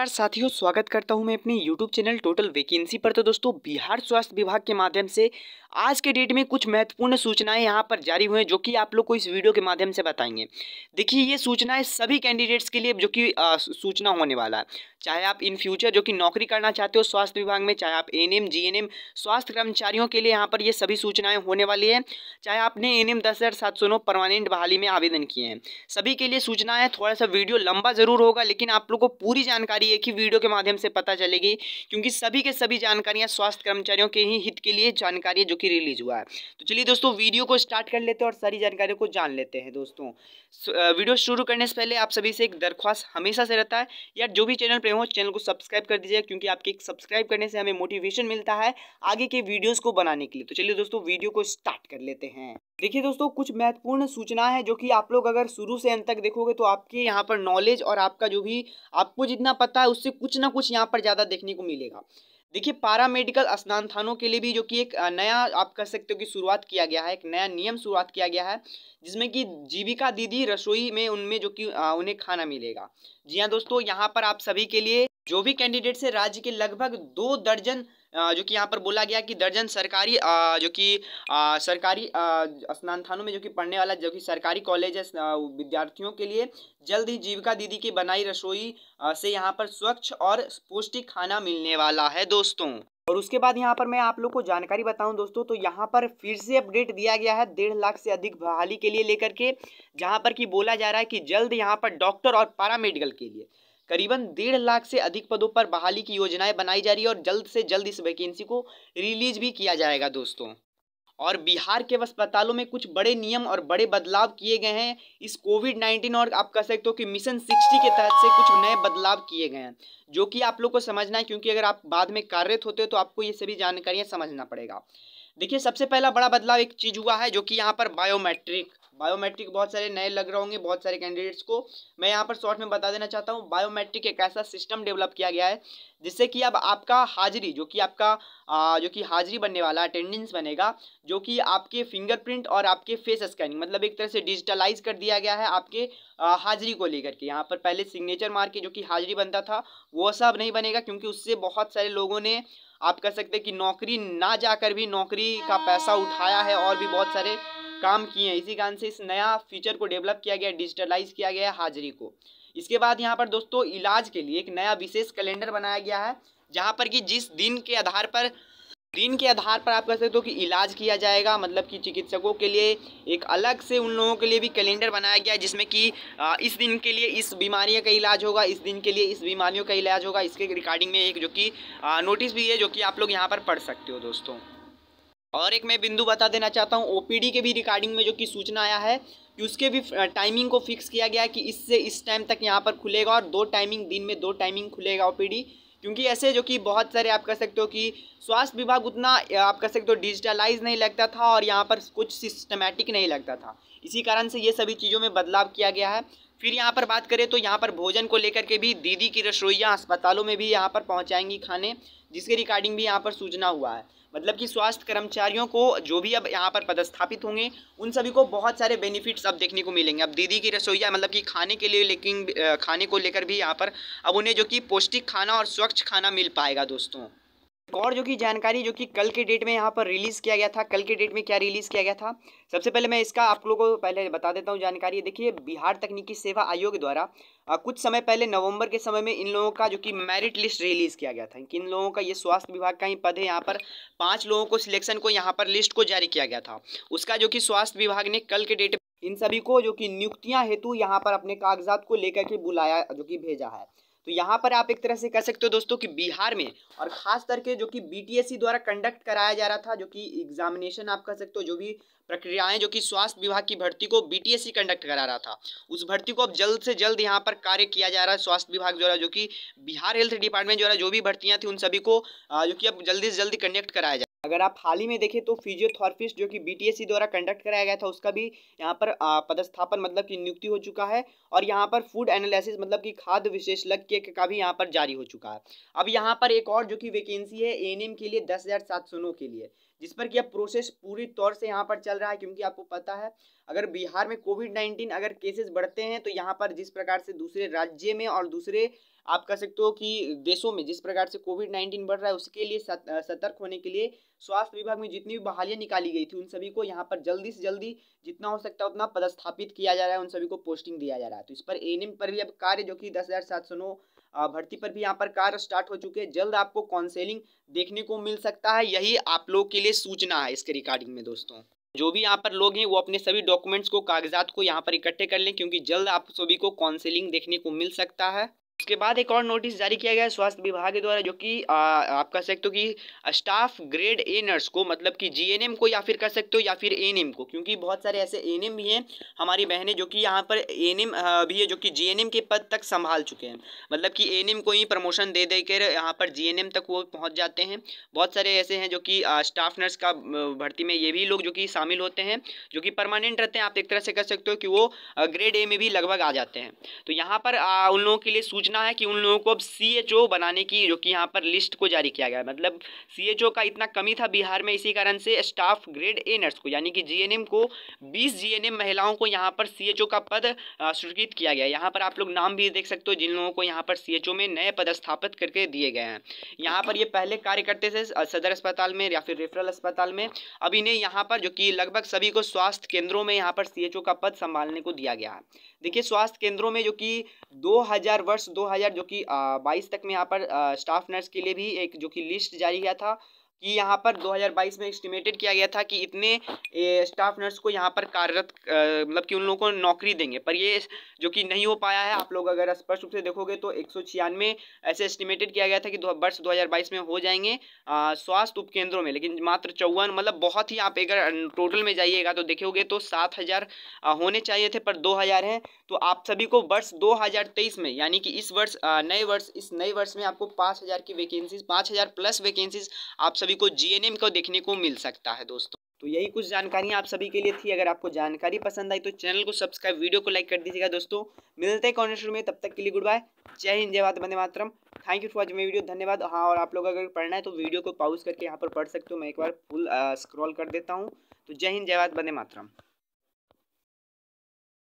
नमस्कार साथियों स्वागत करता हूं मैं अपने YouTube चैनल टोटल वैकेंसी पर तो दोस्तों बिहार स्वास्थ्य विभाग के माध्यम से आज के डेट में कुछ महत्वपूर्ण सूचनाएं यहां पर जारी हुई हैं जो कि आप लोग को इस वीडियो के माध्यम से बताएंगे देखिए ये सूचनाएं सभी कैंडिडेट्स के लिए जो कि सूचना होने वाला है चाहे आप इन फ्यूचर जो कि नौकरी करना चाहते हो स्वास्थ्य विभाग में चाहे आप एन एम स्वास्थ्य कर्मचारियों के लिए यहाँ पर ये सभी सूचनाएं होने वाली है चाहे आपने एन एम दस हज़ार सात सौ नौ परमानेंट बहाली में आवेदन किए हैं सभी के लिए सूचनाएँ थोड़ा सा वीडियो लंबा जरूर होगा लेकिन आप लोग को पूरी जानकारी चाहिए कि वीडियो के माध्यम से पता चलेगी क्योंकि सभी के सभी जानकारियाँ स्वास्थ्य कर्मचारियों के ही हित के लिए जानकारी जो कि रिलीज हुआ है तो चलिए दोस्तों वीडियो को स्टार्ट कर लेते हैं और सारी जानकारियों को जान लेते हैं दोस्तों वीडियो शुरू करने से पहले आप सभी से एक दरख्वास्त हमेशा से रहता है या जो भी चैनल पर हो चैनल को सब्सक्राइब कर दीजिए क्योंकि आपके सब्सक्राइब करने से हमें मोटिवेशन मिलता है आगे के वीडियोज़ को बनाने के लिए तो चलिए दोस्तों वीडियो को स्टार्ट कर लेते हैं देखिए दोस्तों कुछ महत्वपूर्ण सूचना है जो कि आप लोग अगर शुरू से अंत तक देखोगे तो आपके यहाँ पर नॉलेज और आपका जो भी आपको जितना पता है उससे कुछ ना कुछ यहाँ पर ज़्यादा देखने को मिलेगा देखिए पारा मेडिकल थानों के लिए भी जो कि एक नया आप कह सकते हो कि शुरुआत किया गया है एक नया नियम शुरुआत किया गया है जिसमें कि जीविका दीदी रसोई में उनमें जो कि उन्हें खाना मिलेगा जी हाँ दोस्तों यहाँ पर आप सभी के लिए जो भी कैंडिडेट्स से राज्य के लगभग दो दर्जन जो कि यहाँ पर बोला गया कि दर्जन सरकारी जो कि सरकारी स्नानथानों में जो कि पढ़ने वाला जो कि सरकारी कॉलेज है विद्यार्थियों के लिए जल्द ही जीविका दीदी की बनाई रसोई से यहाँ पर स्वच्छ और पौष्टिक खाना मिलने वाला है दोस्तों और उसके बाद यहाँ पर मैं आप लोग को जानकारी बताऊं दोस्तों तो यहाँ पर फिर से अपडेट दिया गया है डेढ़ लाख से अधिक बहाली के लिए लेकर के जहाँ पर कि बोला जा रहा है कि जल्द यहाँ पर डॉक्टर और पारा मेडिकल के लिए करीबन डेढ़ लाख से अधिक पदों पर बहाली की योजनाएं बनाई जा रही है और जल्द से जल्द इस वैकेंसी को रिलीज भी किया जाएगा दोस्तों और बिहार के अस्पतालों में कुछ बड़े नियम और बड़े बदलाव किए गए हैं इस कोविड नाइन्टीन और आप कह सकते हो कि मिशन सिक्सटी के तहत से कुछ नए बदलाव किए गए हैं जो कि आप लोग को समझना है क्योंकि अगर आप बाद में कार्यरत होते हो तो आपको ये सभी जानकारियाँ समझना पड़ेगा देखिए सबसे पहला बड़ा बदलाव एक चीज़ हुआ है जो कि यहाँ पर बायोमेट्रिक बायोमेट्रिक बहुत सारे नए लग रहे होंगे बहुत सारे कैंडिडेट्स को मैं यहाँ पर शॉर्ट में बता देना चाहता हूँ बायोमेट्रिक एक ऐसा सिस्टम डेवलप किया गया है जिससे कि अब आपका हाजिरी जो कि आपका जो कि हाजिरी बनने वाला अटेंडेंस बनेगा जो कि आपके फिंगरप्रिंट और आपके फेस स्कैनिंग मतलब एक तरह से डिजिटलाइज कर दिया गया है आपके हाजिरी को लेकर के यहाँ पर पहले सिग्नेचर मार के जो कि हाजिरी बनता था वो सब नहीं बनेगा क्योंकि उससे बहुत सारे लोगों ने आप कह सकते हैं कि नौकरी ना जाकर भी नौकरी का पैसा उठाया है और भी बहुत सारे काम किए हैं इसी कारण से इस नया फीचर को डेवलप किया गया डिजिटलाइज किया गया है हाजिरी को इसके बाद यहाँ पर दोस्तों इलाज के लिए एक नया विशेष कैलेंडर बनाया गया है जहाँ पर कि जिस दिन के आधार पर दिन के आधार पर आप कह सकते हो कि इलाज किया जाएगा मतलब कि चिकित्सकों के लिए एक अलग से उन लोगों के लिए भी कैलेंडर बनाया गया है जिसमें कि इस दिन के लिए इस बीमारियों का इलाज होगा इस दिन के लिए इस बीमारियों का इलाज होगा इसके रिकॉर्डिंग में एक जो कि नोटिस भी है जो कि आप लोग यहाँ पर पढ़ सकते हो दोस्तों और एक मैं बिंदु बता देना चाहता हूँ ओ के भी रिकॉर्डिंग में जो कि सूचना आया है कि उसके भी टाइमिंग को फिक्स किया गया है कि इससे इस टाइम तक यहाँ पर खुलेगा और दो टाइमिंग दिन में दो टाइमिंग खुलेगा ओ क्योंकि ऐसे जो कि बहुत सारे आप कह सकते हो कि स्वास्थ्य विभाग उतना आप कह सकते हो डिजिटलाइज नहीं लगता था और यहाँ पर कुछ सिस्टमेटिक नहीं लगता था इसी कारण से ये सभी चीज़ों में बदलाव किया गया है फिर यहाँ पर बात करें तो यहाँ पर भोजन को लेकर के भी दीदी की रसोईया अस्पतालों में भी यहाँ पर पहुँचाएंगी खाने जिसके रिकॉर्डिंग भी यहाँ पर सूचना हुआ है मतलब कि स्वास्थ्य कर्मचारियों को जो भी अब यहाँ पर पदस्थापित होंगे उन सभी को बहुत सारे बेनिफिट्स अब देखने को मिलेंगे अब दीदी की रसोईया मतलब कि खाने के लिए लेकिन खाने को लेकर भी यहाँ पर अब उन्हें जो कि पौष्टिक खाना और स्वच्छ खाना मिल पाएगा दोस्तों और जो कि जानकारी जो कि कल के डेट में यहाँ पर रिलीज़ किया गया था कल के डेट में क्या रिलीज़ किया गया था सबसे पहले मैं इसका आप लोगों को पहले बता देता हूँ जानकारी देखिए बिहार तकनीकी सेवा आयोग द्वारा कुछ समय पहले नवंबर के समय में इन लोगों का जो कि मेरिट लिस्ट रिलीज़ किया गया था किन इन लोगों का ये स्वास्थ्य विभाग का ही पद है यहाँ पर पाँच लोगों को सिलेक्शन को यहाँ पर लिस्ट को जारी किया गया था उसका जो कि स्वास्थ्य विभाग ने कल के डेट इन सभी को जो कि नियुक्तियाँ हेतु यहाँ पर अपने कागजात को लेकर के बुलाया जो कि भेजा है तो यहाँ पर आप एक तरह से कह सकते हो दोस्तों कि बिहार में और ख़ास करके जो कि बीटीएससी e द्वारा कंडक्ट कराया जा रहा था जो कि एग्जामिनेशन आप कह सकते हो जो भी प्रक्रियाएं जो कि स्वास्थ्य विभाग की भर्ती को बीटीएससी कंडक्ट e करा रहा था उस भर्ती को अब जल्द से जल्द यहाँ पर कार्य किया जा रहा है स्वास्थ्य विभाग द्वारा जो कि बिहार हेल्थ डिपार्टमेंट द्वारा जो भी भर्तियाँ थी उन सभी को जो कि अब जल्दी से जल्दी कंडक्ट कराया जा अगर आप हाल ही में देखें तो फिजियोथेरापिस्ट जो कि बीटीएससी द्वारा कंडक्ट कराया गया था उसका भी यहाँ पर पदस्थापन मतलब कि नियुक्ति हो चुका है और यहाँ पर फूड एनालिसिस मतलब कि खाद्य विशेषज्ञ का भी यहाँ पर जारी हो चुका है अब यहाँ पर एक और जो कि वैकेंसी है एएनएम के लिए दस हज़ार सात सौ नौ के लिए जिस पर कि अब प्रोसेस पूरी तौर से यहाँ पर चल रहा है क्योंकि आपको पता है अगर बिहार में कोविड नाइन्टीन अगर केसेस बढ़ते हैं तो यहाँ पर जिस प्रकार से दूसरे राज्य में और दूसरे आप कह सकते हो कि देशों में जिस प्रकार से कोविड नाइन्टीन बढ़ रहा है उसके लिए सतर्क होने के लिए स्वास्थ्य विभाग में जितनी भी बहालियाँ निकाली गई थी उन सभी को यहाँ पर जल्दी से जल्दी जितना हो सकता है उतना पदस्थापित किया जा रहा है उन सभी को पोस्टिंग दिया जा रहा है तो इस पर ए पर भी अब कार्य जो कि दस हज़ार सात सौ नौ भर्ती पर भी यहाँ पर कार्य स्टार्ट हो चुके हैं जल्द आपको काउंसिलिंग देखने को मिल सकता है यही आप लोग के लिए सूचना है इसके रिकॉर्डिंग में दोस्तों जो भी यहाँ पर लोग हैं वो अपने सभी डॉक्यूमेंट्स को कागजात को यहाँ पर इकट्ठे कर लें क्योंकि जल्द आप सभी को काउंसिलिंग देखने को मिल सकता है उसके बाद एक और नोटिस जारी किया गया है स्वास्थ्य विभाग के द्वारा जो कि आप कह सकते हो कि स्टाफ ग्रेड ए नर्स को मतलब कि जीएनएम को या फिर कह सकते हो या फिर एएनएम को क्योंकि बहुत सारे ऐसे एएनएम भी हैं हमारी बहनें जो कि यहाँ पर एएनएम भी है जो कि जीएनएम के पद तक संभाल चुके हैं मतलब कि एन को ही प्रमोशन दे देकर यहाँ पर जी तक वो पहुँच जाते हैं बहुत सारे ऐसे हैं जो कि स्टाफ नर्स का भर्ती में ये भी लोग जो कि शामिल होते हैं जो कि परमानेंट रहते हैं आप एक तरह से कह सकते हो कि वो ग्रेड ए में भी लगभग आ जाते हैं तो यहाँ पर उन लोगों के लिए सूचना सोचना है कि उन लोगों को अब सी बनाने की जो कि यहाँ पर लिस्ट को जारी किया गया मतलब सी का इतना कमी था बिहार में इसी कारण से स्टाफ ग्रेड ए नर्स को यानी कि जी को बीस जी महिलाओं को यहाँ पर सी का पद स्वीकृत किया गया यहाँ पर आप लोग नाम भी देख सकते हो जिन लोगों को यहाँ पर सी में नए पद स्थापित करके दिए गए हैं यहाँ पर ये पहले कार्य करते थे सदर अस्पताल में या फिर रेफरल अस्पताल में अब इन्हें यहाँ पर जो कि लगभग सभी को स्वास्थ्य केंद्रों में यहाँ पर सी का पद संभालने को दिया गया है देखिए स्वास्थ्य केंद्रों में जो कि 2000 वर्ष 2000 जो कि 22 तक में यहाँ पर स्टाफ नर्स के लिए भी एक जो कि लिस्ट जारी किया था कि यहाँ पर 2022 में एस्टिमेटेड किया गया था कि इतने स्टाफ नर्स को यहाँ पर कार्यरत मतलब कि उन लोगों को नौकरी देंगे पर ये जो कि नहीं हो पाया है आप लोग अगर स्पष्ट रूप से देखोगे तो एक ऐसे एस्टिमेटेड किया गया था कि वर्ष 2022 में हो जाएंगे स्वास्थ्य उपकेंद्रों में लेकिन मात्र चौवन मतलब बहुत ही आप अगर टोटल में जाइएगा तो देखोगे तो सात होने चाहिए थे पर दो हैं तो आप सभी को वर्ष दो में यानी कि इस वर्ष नए वर्ष इस नए वर्ष में आपको पाँच की वैकेंसीज पाँच प्लस वैकेंसीज आप सभी सभी को जीएनएम का देखने को मिल सकता है दोस्तों तो यही कुछ जानकारियाँ आप सभी के लिए थी अगर आपको जानकारी पसंद आई तो चैनल को सब्सक्राइब वीडियो को लाइक कर दीजिएगा दोस्तों मिलते हैं कॉन्टेस्ट में तब तक के लिए गुड बाय जय हिंद जय भारत वंदे मातरम thank you for watching video धन्यवाद हाँ और आप लोग अगर पढ़ना है तो वीडियो को पाउज करके यहाँ पर पढ़ सकते हो मैं एक बार फुल स्क्रॉल कर देता हूँ तो जय हिंद जय भारत वंदे मातरम